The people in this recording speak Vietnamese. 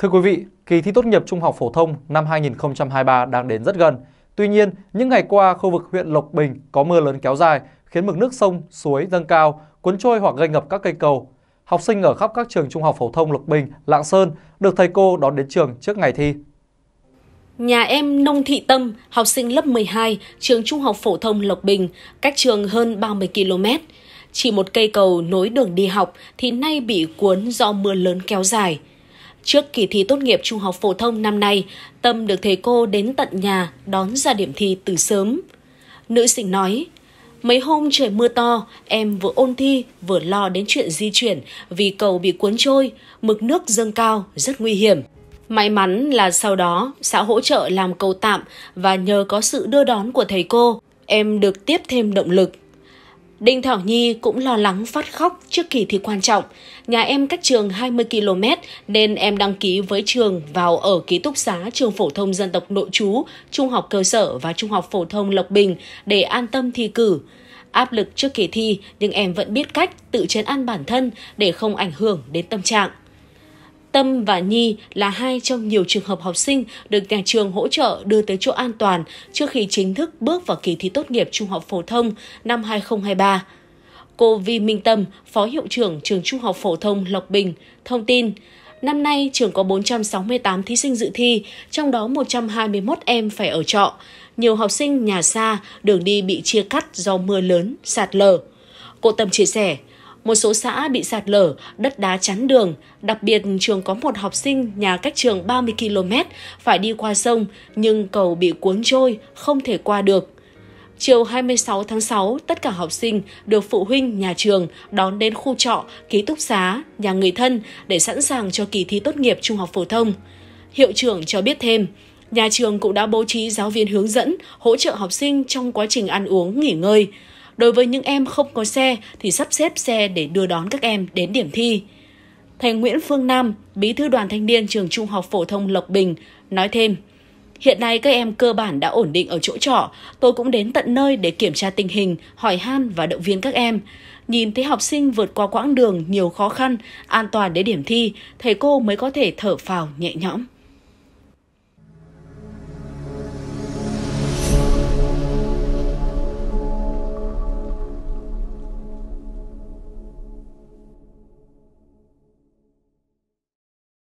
Thưa quý vị, kỳ thi tốt nghiệp trung học phổ thông năm 2023 đang đến rất gần. Tuy nhiên, những ngày qua, khu vực huyện Lộc Bình có mưa lớn kéo dài, khiến mực nước sông, suối dâng cao, cuốn trôi hoặc gây ngập các cây cầu. Học sinh ở khắp các trường trung học phổ thông Lộc Bình, Lạng Sơn được thầy cô đón đến trường trước ngày thi. Nhà em Nông Thị Tâm, học sinh lớp 12, trường trung học phổ thông Lộc Bình, cách trường hơn 30 km. Chỉ một cây cầu nối đường đi học thì nay bị cuốn do mưa lớn kéo dài – Trước kỳ thi tốt nghiệp trung học phổ thông năm nay, Tâm được thầy cô đến tận nhà đón ra điểm thi từ sớm. Nữ sinh nói, mấy hôm trời mưa to, em vừa ôn thi vừa lo đến chuyện di chuyển vì cầu bị cuốn trôi, mực nước dâng cao rất nguy hiểm. May mắn là sau đó xã hỗ trợ làm cầu tạm và nhờ có sự đưa đón của thầy cô, em được tiếp thêm động lực Đinh Thảo Nhi cũng lo lắng phát khóc trước kỳ thi quan trọng. Nhà em cách trường 20 km nên em đăng ký với trường vào ở ký túc xá trường phổ thông dân tộc nội trú, trung học cơ sở và trung học phổ thông Lộc Bình để an tâm thi cử. Áp lực trước kỳ thi nhưng em vẫn biết cách tự chấn an bản thân để không ảnh hưởng đến tâm trạng. Tâm và Nhi là hai trong nhiều trường hợp học sinh được nhà trường hỗ trợ đưa tới chỗ an toàn trước khi chính thức bước vào kỳ thi tốt nghiệp trung học phổ thông năm 2023. Cô Vi Minh Tâm, Phó Hiệu trưởng Trường Trung học Phổ thông Lộc Bình, thông tin Năm nay, trường có 468 thí sinh dự thi, trong đó 121 em phải ở trọ. Nhiều học sinh nhà xa, đường đi bị chia cắt do mưa lớn, sạt lở. Cô Tâm chia sẻ, một số xã bị sạt lở, đất đá chắn đường, đặc biệt trường có một học sinh nhà cách trường 30 km phải đi qua sông nhưng cầu bị cuốn trôi, không thể qua được. Chiều 26 tháng 6, tất cả học sinh được phụ huynh, nhà trường đón đến khu trọ, ký túc xá, nhà người thân để sẵn sàng cho kỳ thi tốt nghiệp trung học phổ thông. Hiệu trưởng cho biết thêm, nhà trường cũng đã bố trí giáo viên hướng dẫn, hỗ trợ học sinh trong quá trình ăn uống, nghỉ ngơi. Đối với những em không có xe thì sắp xếp xe để đưa đón các em đến điểm thi. Thầy Nguyễn Phương Nam, bí thư đoàn thanh niên trường Trung học phổ thông Lộc Bình, nói thêm, Hiện nay các em cơ bản đã ổn định ở chỗ trọ, tôi cũng đến tận nơi để kiểm tra tình hình, hỏi han và động viên các em. Nhìn thấy học sinh vượt qua quãng đường nhiều khó khăn, an toàn đến điểm thi, thầy cô mới có thể thở phào nhẹ nhõm.